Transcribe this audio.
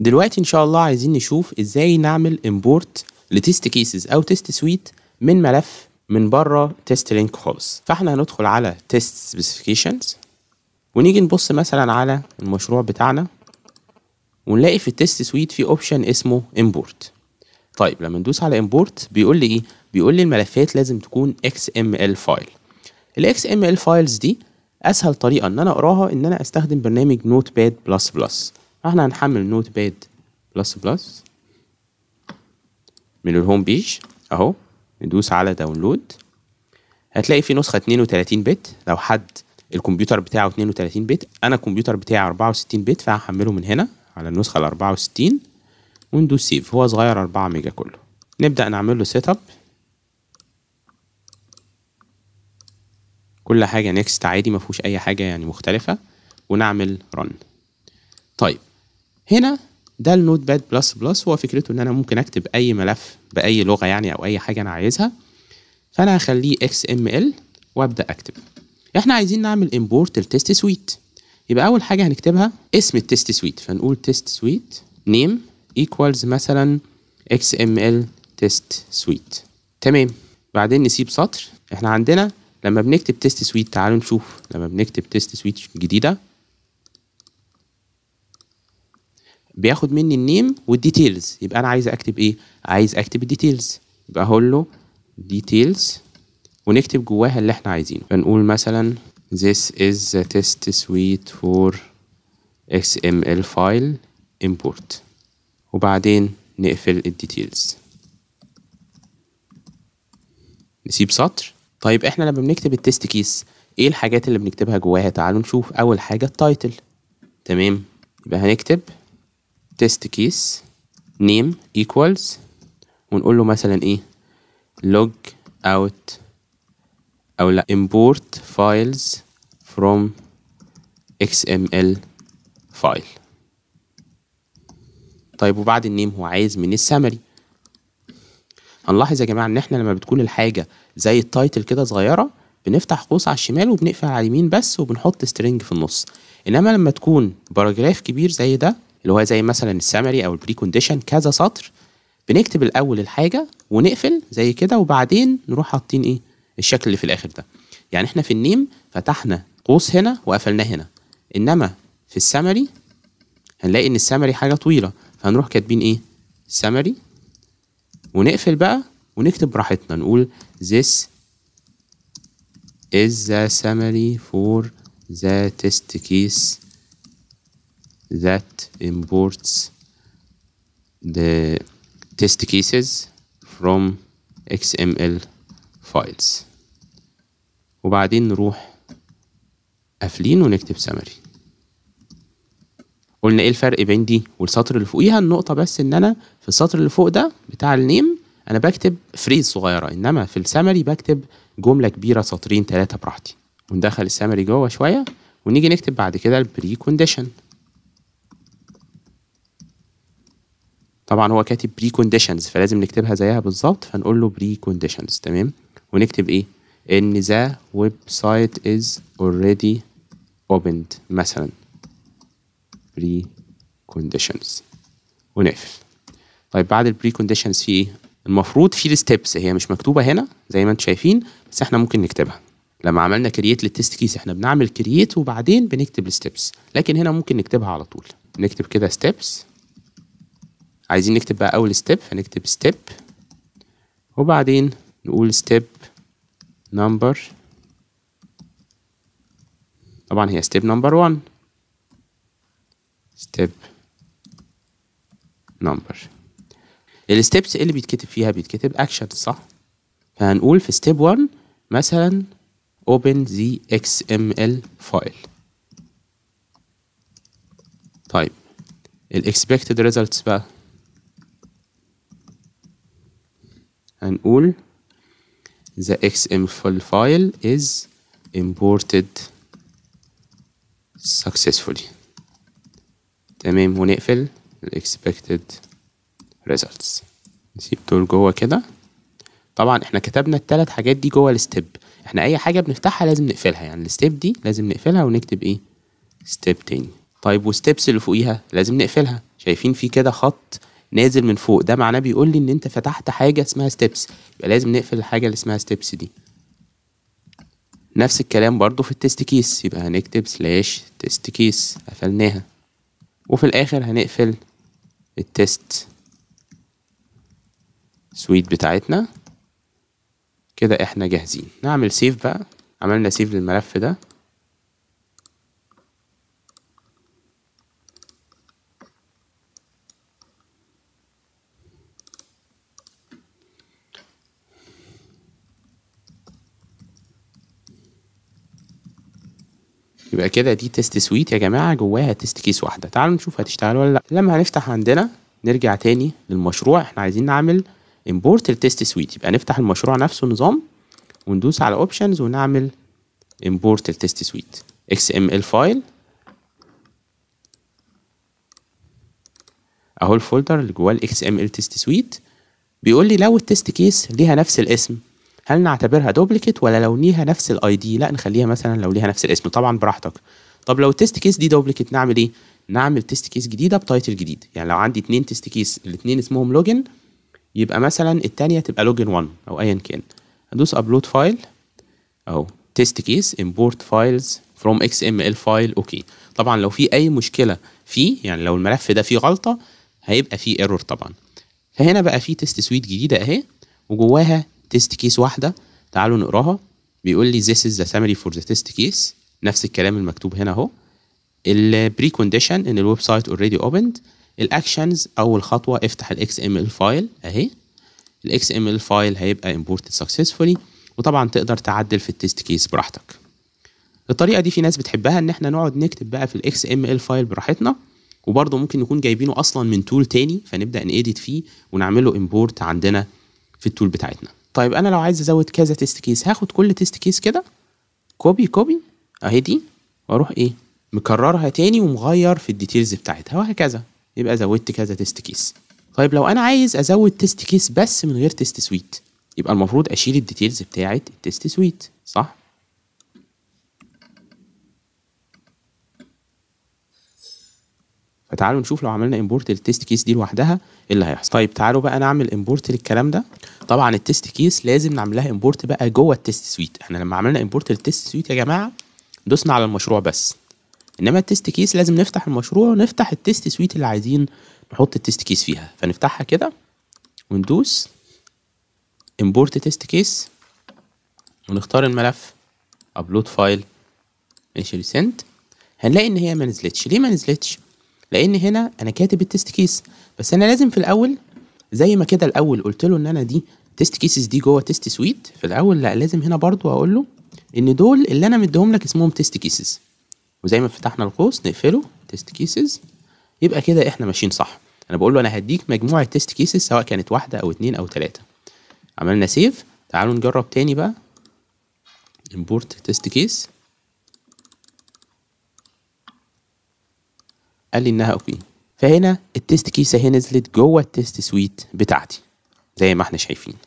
دلوقتي ان شاء الله عايزين نشوف ازاي نعمل امبورت لتست كيسز او تست سويت من ملف من بره تيست لينك خالص فاحنا هندخل على تيست سبيسيفيكيشنز ونيجي نبص مثلا على المشروع بتاعنا ونلاقي في التيست سويت في اوبشن اسمه امبورت طيب لما ندوس على امبورت بيقول لي ايه بيقول لي الملفات لازم تكون اكس ال فايل ال فايلز دي اسهل طريقه ان انا اقراها ان انا استخدم برنامج نوت باد بلس بلس فاحنا هنحمل نوت باد بلس بلس من الهوم بيج اهو ندوس على داونلود هتلاقي في نسخه 32 بت لو حد الكمبيوتر بتاعه 32 بت انا الكمبيوتر بتاعي 64 بت فهحمله من هنا على النسخه ال 64 وندوس سيف هو صغير 4 ميجا كله نبدا نعمل له سيت اب كل حاجه نيكست عادي ما فيهوش اي حاجه يعني مختلفه ونعمل رن طيب هنا ده النوت باد بلس بلس هو فكرته ان انا ممكن اكتب اي ملف باي لغه يعني او اي حاجه انا عايزها فانا هخليه اكس ام ال وابدا اكتب احنا عايزين نعمل امبورت التست سويت يبقى اول حاجه هنكتبها اسم التست سويت فنقول تست سويت نيم ايكوالز مثلا اكس ام ال تيست سويت تمام بعدين نسيب سطر احنا عندنا لما بنكتب تيست سويت تعالوا نشوف لما بنكتب تيست سويت جديده بياخد مني النيم والديتيلز يبقى انا عايز اكتب ايه عايز اكتب الديتيلز يبقى هقول له ديتيلز ونكتب جواها اللي احنا عايزينه نقول مثلا this is a test suite for xml file import وبعدين نقفل الديتيلز نسيب سطر طيب احنا لما بنكتب التست كيس ايه الحاجات اللي بنكتبها جواها تعالوا نشوف اول حاجه التايتل تمام يبقى هنكتب تيست كيس نيم ايكوالز ونقول له مثلا ايه لوج اوت او لا import files from xml file طيب وبعد النيم هو عايز من السمري هنلاحظ يا جماعه ان احنا لما بتكون الحاجه زي التايتل كده صغيره بنفتح قوس على الشمال وبنقفل على اليمين بس وبنحط سترينج في النص انما لما تكون باراجراف كبير زي ده اللي هو زي مثلا السامري او البري كونديشن كذا سطر بنكتب الاول الحاجه ونقفل زي كده وبعدين نروح حاطين ايه الشكل اللي في الاخر ده يعني احنا في النيم فتحنا قوس هنا وقفلناه هنا انما في السامري هنلاقي ان السامري حاجه طويله فهنروح كاتبين ايه سامري ونقفل بقى ونكتب براحتنا نقول this is the summary for the test case that imports the test cases from XML files وبعدين نروح قافلين ونكتب summary قلنا ايه الفرق بين دي والسطر اللي فوقيها النقطه بس ان انا في السطر اللي فوق ده بتاع النيم انا بكتب فريز صغيره انما في السامري بكتب جمله كبيره سطرين ثلاثه براحتي وندخل السامري جوه شويه ونيجي نكتب بعد كده البري كونديشن طبعا هو كاتب بري كونديشنز فلازم نكتبها زيها بالظبط فنقول له بري كونديشنز تمام ونكتب ايه ان ذا ويب سايت از اوريدي اوبند مثلا بري كونديشنز ونقفل طيب بعد البري كونديشنز في ايه المفروض في الستبس هي مش مكتوبه هنا زي ما انتم شايفين بس احنا ممكن نكتبها لما عملنا كرييت للتست كيس احنا بنعمل كرييت وبعدين بنكتب الستبس لكن هنا ممكن نكتبها على طول نكتب كده ستبس عايزين نكتب بقى أول ستيب هنكتب ستيب وبعدين نقول ستيب نمبر طبعا هي ستيب نمبر 1 ستيب نمبر الستيبس اللي بيتكتب فيها بيتكتب اكشن صح فهنقول في ستيب 1 مثلا open the xml file طيب الاكسبكتد expected results بقى هنقول the xml file is imported successfully تمام ونقفل ال expected results نسيب دول جوه كده طبعا احنا كتبنا التلات حاجات دي جوه الستيب احنا اي حاجه بنفتحها لازم نقفلها يعني الستيب دي لازم نقفلها ونكتب ايه ستيب تاني طيب والستيبس اللي فوقيها لازم نقفلها شايفين في كده خط نازل من فوق ده معناه بيقول لي ان انت فتحت حاجه اسمها ستيبس يبقى لازم نقفل الحاجه اللي اسمها ستيبس دي نفس الكلام برضو في التست كيس يبقى هنكتب سلاش تست كيس قفلناها وفي الاخر هنقفل التست سويت بتاعتنا كده احنا جاهزين نعمل سيف بقى عملنا سيف للملف ده يبقى كده دي تيست سويت يا جماعه جواها تيست كيس واحده تعالوا نشوف هتشتغل ولا لا لما هنفتح عندنا نرجع تاني للمشروع احنا عايزين نعمل امبورت التيست سويت يبقى نفتح المشروع نفسه نظام وندوس على اوبشنز ونعمل امبورت التيست سويت اكس ام ال فايل اهو الفولدر اللي جواه الاكس ام ال تيست سويت بيقول لي لو التيست كيس ليها نفس الاسم هل نعتبرها دوبليكيت ولا لو ليها نفس الاي دي لا نخليها مثلا لو ليها نفس الاسم طبعا براحتك طب لو التست كيس دي دوبليكيت نعمل ايه نعمل تيست كيس جديده بتايتل جديد يعني لو عندي اتنين تيست كيس الاتنين اسمهم لوجن يبقى مثلا الثانيه تبقى لوجن 1 او ايا كان ادوس ابلود فايل اهو تيست كيس امبورت فايلز فروم اكس ام ال فايل اوكي طبعا لو في اي مشكله فيه يعني لو الملف ده فيه غلطه هيبقى فيه ايرور طبعا فهنا بقى في تيست سويت جديده اهي وجواها تيست كيس واحده تعالوا نقراها بيقول لي this is the summary for the test case نفس الكلام المكتوب هنا اهو البري كونديشن ان الويب سايت اوريدي اوبند الاكشنز اول خطوه افتح الاكس ام ال فايل اهي الاكس ام ال فايل هيبقى امبورتد successfully وطبعا تقدر تعدل في التيست كيس براحتك الطريقه دي في ناس بتحبها ان احنا نقعد نكتب بقى في الاكس ام ال فايل براحتنا وبرضه ممكن نكون جايبينه اصلا من تول تاني فنبدا نيديت فيه ونعمله امبورت عندنا في التول بتاعتنا طيب انا لو عايز ازود كذا تيست كيس هاخد كل تيست كيس كده كوبي كوبي اهي دي واروح ايه مكررها تاني ومغير في الديتيلز بتاعتها وهكذا يبقى زودت كذا تيست كيس طيب لو انا عايز ازود تيست كيس بس من غير تيست سويت يبقى المفروض اشيل الديتيلز بتاعت التيست سويت صح فتعالوا نشوف لو عملنا امبورت للتيست كيس دي لوحدها ايه اللي هيحصل طيب تعالوا بقى نعمل امبورت للكلام ده طبعا التيست كيس لازم نعمل لها امبورت بقى جوه التيست سويت احنا لما عملنا امبورت للتيست سويت يا جماعه دوسنا على المشروع بس انما التيست كيس لازم نفتح المشروع ونفتح التيست سويت اللي عايزين نحط التيست كيس فيها فنفتحها كده وندوس امبورت تيست كيس ونختار الملف ابلود فايل initially sent هنلاقي ان هي ما نزلتش ليه ما نزلتش لان هنا انا كاتب التست كيس بس انا لازم في الاول زي ما كده الاول قلت له ان انا دي تيست كيسز دي جوه تيست سويت في الاول لا لازم هنا برضو اقول له ان دول اللي انا مديهم لك اسمهم تيست كيسز وزي ما فتحنا القوس نقفله تيست كيسز يبقى كده احنا ماشيين صح انا بقول له انا هديك مجموعه تيست كيسز سواء كانت واحده او اتنين او تلاته عملنا سيف تعالوا نجرب تاني بقى امبورت تيست كيس قال لي انها اوكي فهنا التست كيسه هي نزلت جوه التست سويت بتاعتي زي ما احنا شايفين